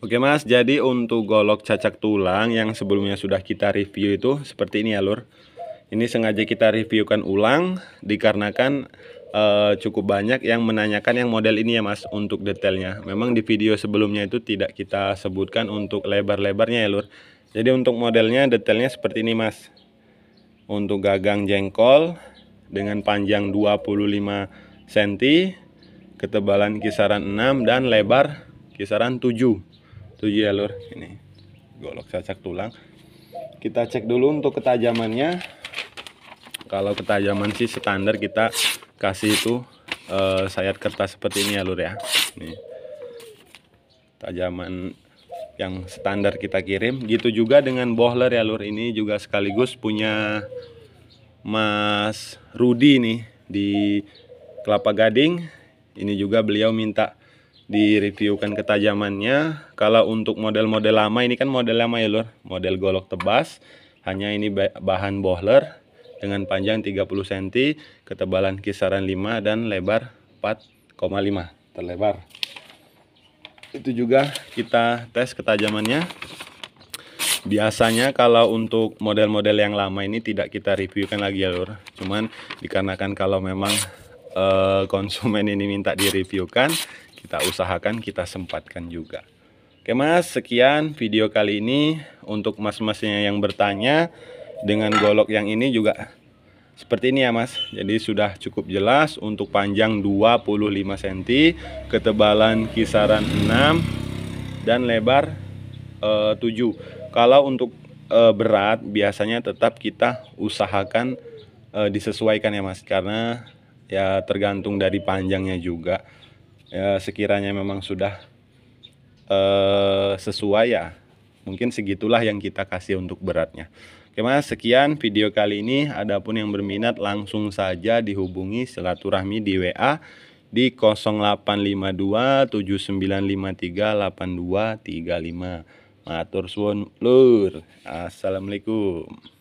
Oke mas, jadi untuk golok cacak tulang yang sebelumnya sudah kita review itu seperti ini ya lur. Ini sengaja kita reviewkan ulang dikarenakan e, cukup banyak yang menanyakan yang model ini ya mas untuk detailnya. Memang di video sebelumnya itu tidak kita sebutkan untuk lebar-lebarnya ya lur. Jadi untuk modelnya detailnya seperti ini mas. Untuk gagang jengkol dengan panjang 25 cm, ketebalan kisaran 6 dan lebar kisaran 7 tujuh jalur ya, ini golok cacak tulang kita cek dulu untuk ketajamannya kalau ketajaman sih standar kita kasih itu eh, sayat kertas seperti ini ya lur ya ini. tajaman yang standar kita kirim gitu juga dengan bohler ya lur ini juga sekaligus punya Mas Rudi nih di Kelapa Gading ini juga beliau minta direviewkan ketajamannya kalau untuk model-model lama ini kan model lama ya lor. model golok tebas hanya ini bahan bohler dengan panjang 30 cm ketebalan kisaran 5 dan lebar 4,5 terlebar itu juga kita tes ketajamannya biasanya kalau untuk model-model yang lama ini tidak kita reviewkan lagi ya lor cuman dikarenakan kalau memang eh, konsumen ini minta direviewkan kita usahakan kita sempatkan juga Oke mas sekian video kali ini untuk mas-masnya yang bertanya dengan golok yang ini juga seperti ini ya mas jadi sudah cukup jelas untuk panjang 25 cm ketebalan kisaran 6 dan lebar e, eh, 7 kalau untuk e, berat biasanya tetap kita usahakan e, disesuaikan ya mas karena ya tergantung dari panjangnya juga ya, sekiranya memang sudah uh, sesuai ya mungkin segitulah yang kita kasih untuk beratnya Oke mas, sekian video kali ini. Adapun yang berminat langsung saja dihubungi silaturahmi di WA di 085279538235. 7953 8235. Matur suwun lur. Assalamualaikum.